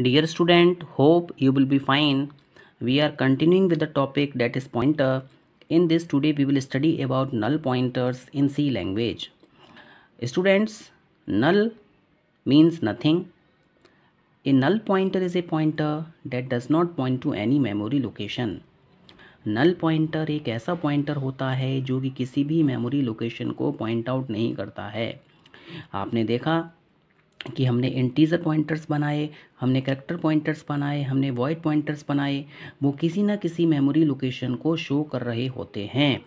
Dear student hope you will be fine we are continuing with the topic that is pointer in this today we will study about null pointers in C language students null means nothing a null pointer is a pointer that does not point to any memory location null pointer एक ऐसा पॉइंटर होता है जो कि किसी भी memory location को पॉइंट आउट नहीं करता है आपने देखा कि हमने इंटीजर पॉइंटर्स बनाए हमने करेक्टर पॉइंटर्स बनाए हमने वॉइड पॉइंटर्स बनाए वो किसी ना किसी मेमोरी लोकेशन को शो कर रहे होते हैं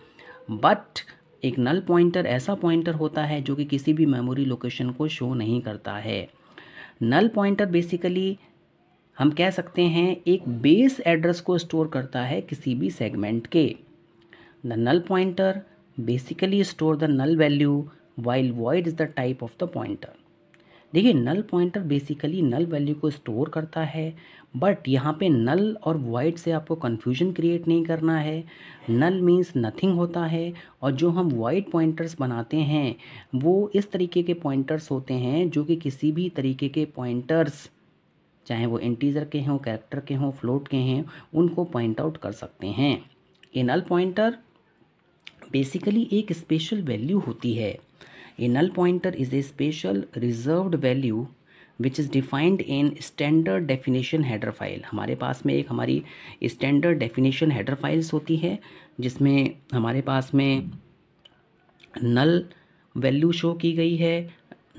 बट एक नल पॉइंटर ऐसा पॉइंटर होता है जो कि किसी भी मेमोरी लोकेशन को शो नहीं करता है नल पॉइंटर बेसिकली हम कह सकते हैं एक बेस एड्रेस को स्टोर करता है किसी भी सेगमेंट के the null pointer basically store the null value while void is the type of the pointer देखिए null pointer basically null value को स्टोर करता है बट यहाँ पे नल और वाइड से आपको कन्फ्यूजन क्रिएट नहीं करना है नल मीन्स नथिंग होता है और जो हम वाइड पॉइंटर्स बनाते हैं वो इस तरीके के पॉइंटर्स होते हैं जो कि किसी भी तरीके के पॉइंटर्स चाहे वो इंटीजर के हों कैरेक्टर के हों फ्लोट के हैं उनको पॉइंट आउट कर सकते हैं ये नल पॉइंटर बेसिकली एक स्पेशल वैल्यू होती है A null pointer is a special reserved value which is defined in standard definition header file हमारे पास में एक हमारी स्टैंडर्ड डेफिनेशन हेडर फाइल्स होती है जिसमें हमारे पास में नल वैल्यू शो की गई है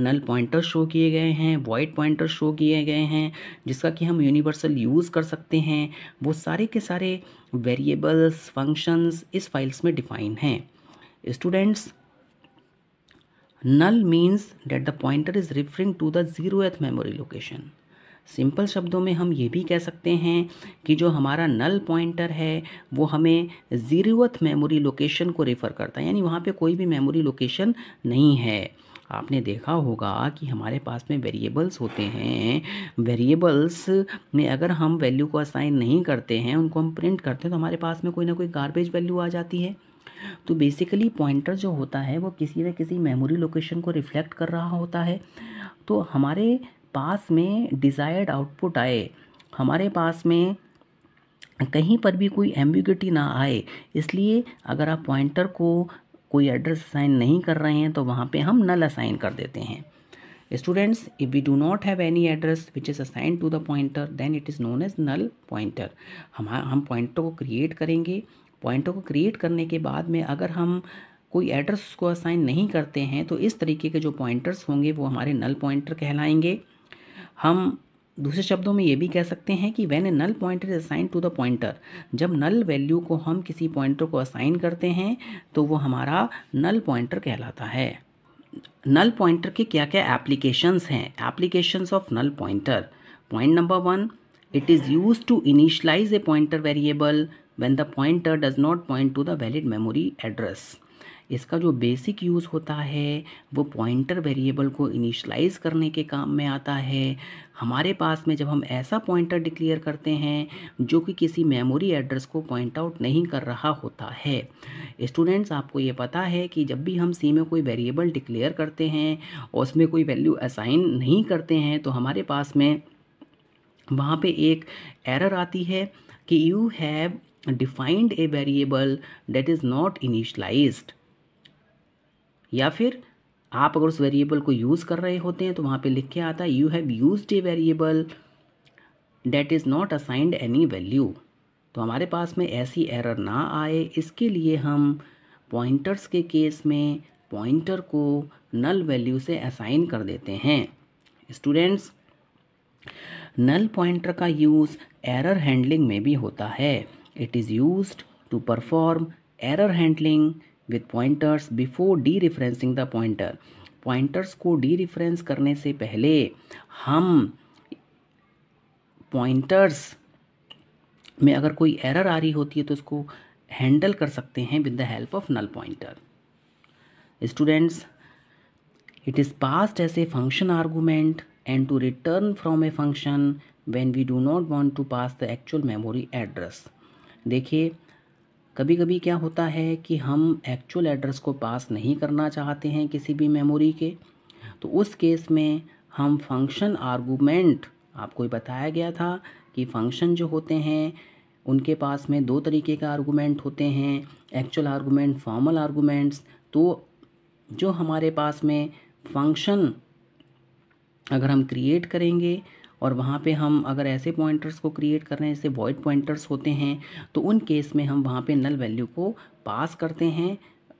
नल पॉइंटर शो किए गए हैं वाइट पॉइंटर शो किए गए हैं जिसका कि हम यूनिवर्सल यूज़ कर सकते हैं वो सारे के सारे वेरिएबल्स फंक्शंस इस फाइल्स में डिफाइन हैं students null means that the pointer is referring to the zero memory location simple शब्दों में हम ये भी कह सकते हैं कि जो हमारा नल पॉइंटर है वो हमें ज़ीरोथ मेमोरी लोकेशन को रेफ़र करता है यानी वहाँ पे कोई भी मेमोरी लोकेशन नहीं है आपने देखा होगा कि हमारे पास में वेरिएबल्स होते हैं वेरिएबल्स में अगर हम वैल्यू को असाइन नहीं करते हैं उनको हम प्रिंट करते हैं तो हमारे पास में कोई ना कोई गार्बेज वैल्यू आ जाती है तो बेसिकली पॉइंटर जो होता है वो किसी न किसी मेमोरी लोकेशन को रिफ्लेक्ट कर रहा होता है तो हमारे पास में डिज़ायर्ड आउटपुट आए हमारे पास में कहीं पर भी कोई एम्बिगटी ना आए इसलिए अगर आप पॉइंटर को कोई एड्रेस असाइन नहीं कर रहे हैं तो वहाँ पे हम नल असाइन कर देते हैं students if we do not have any address which is assign to the pointer then it is known as null pointer हम हम पॉइंटर को क्रिएट करेंगे पॉइंटों को क्रिएट करने के बाद में अगर हम कोई एड्रेस को असाइन नहीं करते हैं तो इस तरीके के जो पॉइंटर्स होंगे वो हमारे नल पॉइंटर कहलाएंगे हम दूसरे शब्दों में ये भी कह सकते हैं कि when a null pointer is assign to the pointer जब नल वैल्यू को हम किसी पॉइंटर को असाइन करते हैं तो वो हमारा नल पॉइंटर कहलाता है नल पॉइंटर के क्या क्या एप्लीकेशंस हैं applications of null pointer point number one it is use to initialise a pointer variable when the pointer does not point to the valid memory address इसका जो basic use होता है वो pointer variable को initialise करने के काम में आता है हमारे पास में जब हम ऐसा पॉइंटर डिक्लेयर करते हैं जो कि किसी मेमोरी एड्रेस को पॉइंट आउट नहीं कर रहा होता है स्टूडेंट्स आपको ये पता है कि जब भी हम सी में कोई वेरिएबल डिक्लेयर करते हैं और उसमें कोई वैल्यू असाइन नहीं करते हैं तो हमारे पास में वहाँ पर एक एरर आती है कि you have defined a variable that is not initialise या फिर आप अगर उस वेरिएबल को यूज़ कर रहे होते हैं तो वहाँ पे लिख के आता है you have use a variable that is not assigned any value तो हमारे पास में ऐसी एरर ना आए इसके लिए हम पॉइंटर्स के केस में पॉइंटर को नल वैल्यू से असाइन कर देते हैं स्टूडेंट्स नल पॉइंटर का यूज़ एरर हैंडलिंग में भी होता है It is used to perform error handling with pointers before dereferencing the pointer. Pointers को डीरेफरेंस करने से पहले हम पॉइंटर्स में अगर कोई एरर आ रही होती है तो उसको हैंडल कर सकते हैं with the help of null pointer students it is passed as a function argument and to return from a function when we do not want to pass the actual memory address. देखिए कभी कभी क्या होता है कि हम actual address को पास नहीं करना चाहते हैं किसी भी मेमोरी के तो उस केस में हम फंक्शन आर्गूमेंट आपको बताया गया था कि फंक्शन जो होते हैं उनके पास में दो तरीके का आर्गूमेंट होते हैं एक्चुअल आर्गूमेंट फॉर्मल आर्गूमेंट्स तो जो हमारे पास में फंक्शन अगर हम क्रिएट करेंगे और वहाँ पे हम अगर ऐसे पॉइंटर्स को क्रिएट कर रहे हैं जैसे वॉइड पॉइंटर्स होते हैं तो उन केस में हम वहाँ पे नल वैल्यू को पास करते हैं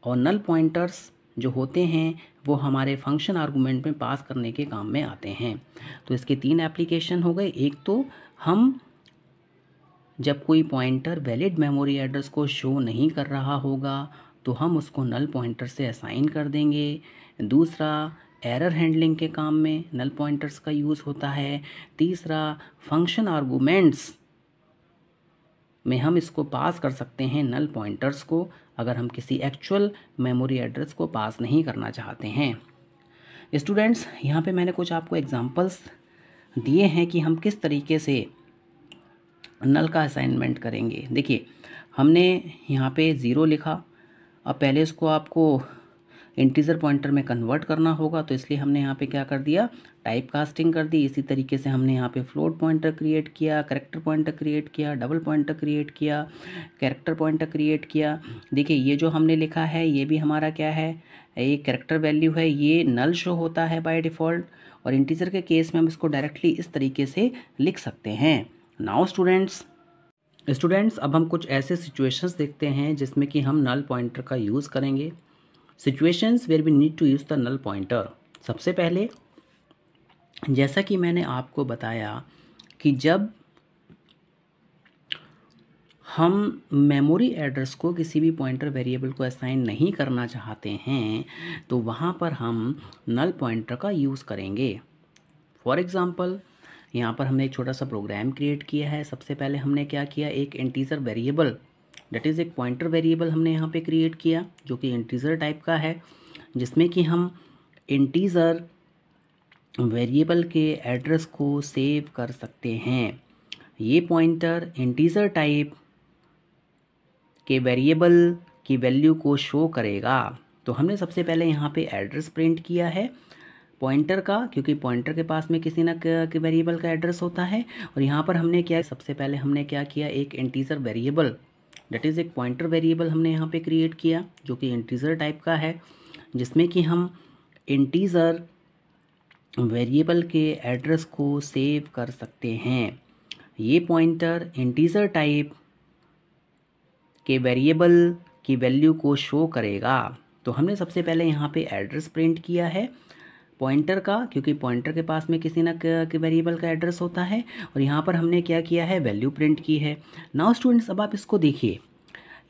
और नल पॉइंटर्स जो होते हैं वो हमारे फंक्शन आर्गूमेंट में पास करने के काम में आते हैं तो इसके तीन एप्लीकेशन हो गए एक तो हम जब कोई पॉइंटर वैलिड मेमोरी एड्रेस को शो नहीं कर रहा होगा तो हम उसको नल पॉइंटर से असाइन कर देंगे दूसरा एरर हैंडलिंग के काम में नल पॉइंटर्स का यूज़ होता है तीसरा फंक्शन आर्गूमेंट्स में हम इसको पास कर सकते हैं नल पॉइंटर्स को अगर हम किसी एक्चुअल मेमोरी एड्रेस को पास नहीं करना चाहते हैं स्टूडेंट्स यहाँ पे मैंने कुछ आपको एग्जांपल्स दिए हैं कि हम किस तरीके से नल का असाइनमेंट करेंगे देखिए हमने यहाँ पे ज़ीरो लिखा अब पहले इसको आपको इंटीजर पॉइंटर में कन्वर्ट करना होगा तो इसलिए हमने यहाँ पे क्या कर दिया टाइप कास्टिंग कर दी इसी तरीके से हमने यहाँ पे फ्लोट पॉइंटर क्रिएट किया करेक्टर पॉइंटर क्रिएट किया डबल पॉइंटर क्रिएट किया कैरेक्टर पॉइंटर क्रिएट किया देखिए ये जो हमने लिखा है ये भी हमारा क्या है ये करेक्टर वैल्यू है ये नल शो होता है बाई डिफ़ॉल्ट और इंटीजर के केस में हम इसको डायरेक्टली इस तरीके से लिख सकते हैं नाउ स्टूडेंट्स स्टूडेंट्स अब हम कुछ ऐसे सिचुएशंस देखते हैं जिसमें कि हम नल पॉइंटर का यूज़ करेंगे situations where we need to use the null pointer सबसे पहले जैसा कि मैंने आपको बताया कि जब हम मेमोरी एड्रेस को किसी भी पॉइंटर वेरिएबल को असाइन नहीं करना चाहते हैं तो वहाँ पर हम नल पॉइंटर का यूज़ करेंगे फॉर एग्ज़ाम्पल यहाँ पर हमने एक छोटा सा प्रोग्राम क्रिएट किया है सबसे पहले हमने क्या किया एक इंटीजर वेरिएबल डेट इज़ एक पॉइंटर वेरिएबल हमने यहाँ पे क्रिएट किया जो कि इंटीज़र टाइप का है जिसमें कि हम इंटीज़र वेरिएबल के एड्रेस को सेव कर सकते हैं ये पॉइंटर इंटीज़र टाइप के वेरिएबल की वैल्यू को शो करेगा तो हमने सबसे पहले यहाँ पे एड्रेस प्रिंट किया है पॉइंटर का क्योंकि पॉइंटर के पास में किसी ना के वेरिएबल का एड्रेस होता है और यहाँ पर हमने क्या सबसे पहले हमने क्या किया एक इंटीज़र वेरिएबल डेट इज़ एक पॉइंटर वेरिएबल हमने यहाँ पे क्रिएट किया जो कि इंटीज़र टाइप का है जिसमें कि हम इंटीज़र वेरिएबल के एड्रेस को सेव कर सकते हैं ये पॉइंटर इंटीज़र टाइप के वेरिएबल की वैल्यू को शो करेगा तो हमने सबसे पहले यहाँ पे एड्रेस प्रिंट किया है पॉइंटर का क्योंकि पॉइंटर के पास में किसी ना कि वेरिएबल का एड्रेस होता है और यहाँ पर हमने क्या किया है वैल्यू प्रिंट की है नाउ स्टूडेंट्स अब आप इसको देखिए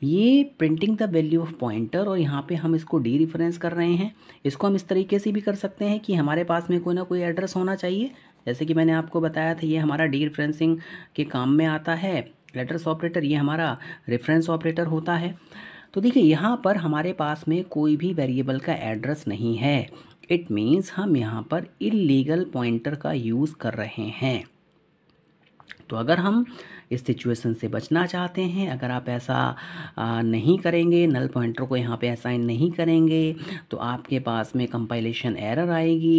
ये printing the value of pointer और यहाँ पे हम इसको डी रिफरेंस कर रहे हैं इसको हम इस तरीके से भी कर सकते हैं कि हमारे पास में कोई ना कोई एड्रेस होना चाहिए जैसे कि मैंने आपको बताया था ये हमारा डी रिफरेंसिंग के काम में आता है लेटर्स ऑपरेटर ये हमारा रेफरेंस ऑपरेटर होता है तो देखिए यहाँ पर हमारे पास में कोई भी वेरिएबल का एड्रेस नहीं है इट मीन्स हम यहाँ पर इलीगल पॉइंटर का यूज़ कर रहे हैं तो अगर हम इस सिचुएशन से बचना चाहते हैं अगर आप ऐसा नहीं करेंगे नल पॉइंटर को यहाँ पे असाइन नहीं करेंगे तो आपके पास में कंपाइलेशन एरर आएगी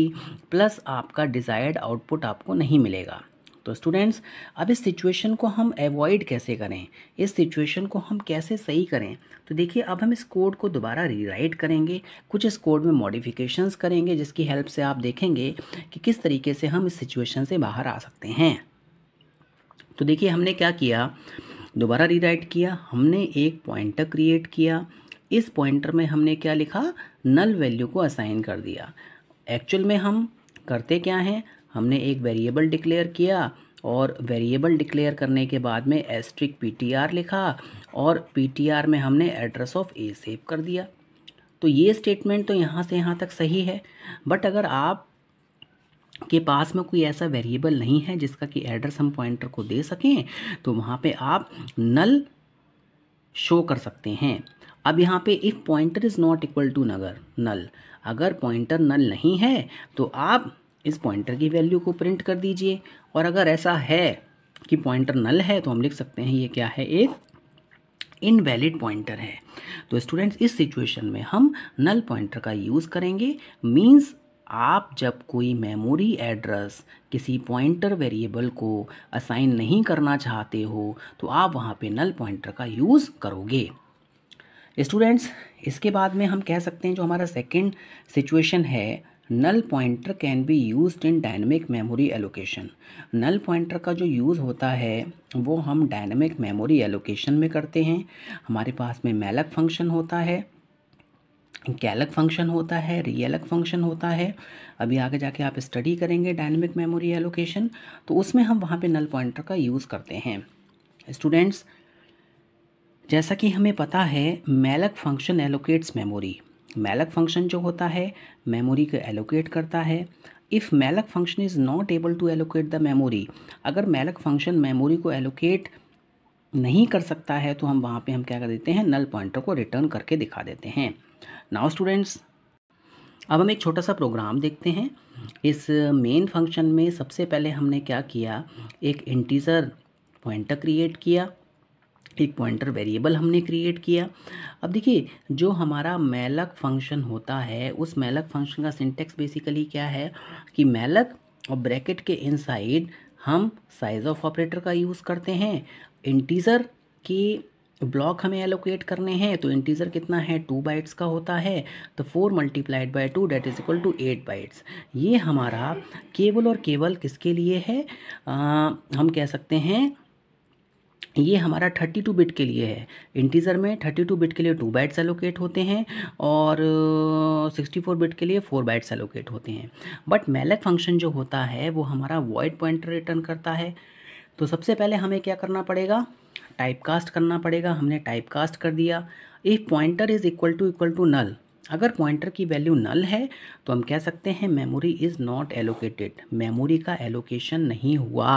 प्लस आपका डिज़ायर्ड आउटपुट आपको नहीं मिलेगा तो स्टूडेंट्स अब इस सिचुएशन को हम अवॉइड कैसे करें इस सिचुएशन को हम कैसे सही करें तो देखिए अब हम इस कोड को दोबारा रीराइट करेंगे कुछ इस कोड में मॉडिफिकेशंस करेंगे जिसकी हेल्प से आप देखेंगे कि किस तरीके से हम इस सिचुएशन से बाहर आ सकते हैं तो देखिए हमने क्या किया दोबारा रीराइट किया हमने एक पॉइंटर क्रिएट किया इस पॉइंटर में हमने क्या लिखा नल वैल्यू को असाइन कर दिया एक्चुअल में हम करते क्या हैं हमने एक वेरिएबल डिक्लेयर किया और वेरिएबल डिक्लेयर करने के बाद में एस्ट्रिक पीटीआर लिखा और पीटीआर में हमने एड्रेस ऑफ ए सेव कर दिया तो ये स्टेटमेंट तो यहाँ से यहाँ तक सही है बट अगर आप के पास में कोई ऐसा वेरिएबल नहीं है जिसका कि एड्रेस हम पॉइंटर को दे सकें तो वहाँ पे आप नल शो कर सकते हैं अब यहाँ पे if pointer is not equal to नगर नल अगर पॉइंटर नल नहीं है तो आप इस पॉइंटर की वैल्यू को प्रिंट कर दीजिए और अगर ऐसा है कि पॉइंटर नल है तो हम लिख सकते हैं ये क्या है एक इनवैलिड पॉइंटर है तो स्टूडेंट्स इस सिचुएशन में हम नल पॉइंटर का यूज़ करेंगे मींस आप जब कोई मेमोरी एड्रेस किसी पॉइंटर वेरिएबल को असाइन नहीं करना चाहते हो तो आप वहाँ पे नल पॉइंटर का यूज़ करोगे स्टूडेंट्स इसके बाद में हम कह सकते हैं जो हमारा सेकेंड सिचुएशन है null pointer can be use in dynamic memory allocation null pointer का जो यूज़ होता है वो हम डायनेमिक मेमोरी एलोकेशन में करते हैं हमारे पास में मैलक फंक्शन होता है कैलक फंक्शन होता है रियलक फंक्शन होता है अभी आगे जाके आप स्टडी करेंगे डायनेमिक मेमोरी एलोकेशन तो उसमें हम वहाँ पे नल पॉइंटर का यूज़ करते हैं स्टूडेंट्स जैसा कि हमें पता है malloc function allocates memory malloc function जो होता है मेमोरी को एलोकेट करता है if malloc function is not able to allocate the memory अगर मैलक फंक्शन मेमोरी को एलोकेट नहीं कर सकता है तो हम वहाँ पे हम क्या कर देते हैं नल पॉइंटर को रिटर्न करके दिखा देते हैं नाउ स्टूडेंट्स अब हम एक छोटा सा प्रोग्राम देखते हैं इस मेन फंक्शन में सबसे पहले हमने क्या किया एक इंटीज़र पॉइंटर क्रिएट किया एक पॉइंटर वेरिएबल हमने क्रिएट किया अब देखिए जो हमारा मैलक फंक्शन होता है उस मैलक फंक्शन का सिंटेक्स बेसिकली क्या है कि मैलक और ब्रैकेट के इनसाइड हम साइज ऑफ ऑपरेटर का यूज़ करते हैं इंटीज़र की ब्लॉक हमें एलोकेट करने हैं तो इंटीज़र कितना है टू बाइट्स का होता है तो four multiplied by two that is equal to eight bytes ये हमारा केवल और केवल किसके लिए है आ, हम कह सकते हैं ये हमारा 32 बिट के लिए है इंटीजर में 32 बिट के लिए टू बाइट्स एलोकेट होते हैं और 64 बिट के लिए फोर बाइट्स एलोकेट होते हैं बट मेलक फंक्शन जो होता है वो हमारा वॉइड पॉइंटर रिटर्न करता है तो सबसे पहले हमें क्या करना पड़ेगा टाइप कास्ट करना पड़ेगा हमने टाइप कास्ट कर दिया if pointer is equal to equal to null अगर पॉइंटर की वैल्यू नल है तो हम कह सकते हैं memory is not allocated memory का एलोकेशन नहीं हुआ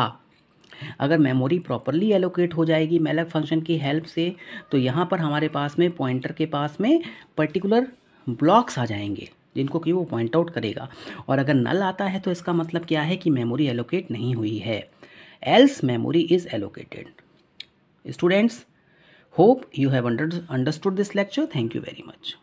अगर मेमोरी प्रॉपरली एलोकेट हो जाएगी मेलक फंक्शन की हेल्प से तो यहाँ पर हमारे पास में पॉइंटर के पास में पर्टिकुलर ब्लॉक्स आ जाएंगे जिनको कि वो पॉइंट आउट करेगा और अगर नल आता है तो इसका मतलब क्या है कि मेमोरी एलोकेट नहीं हुई है else memory is allocated students hope you have understood this lecture thank you very much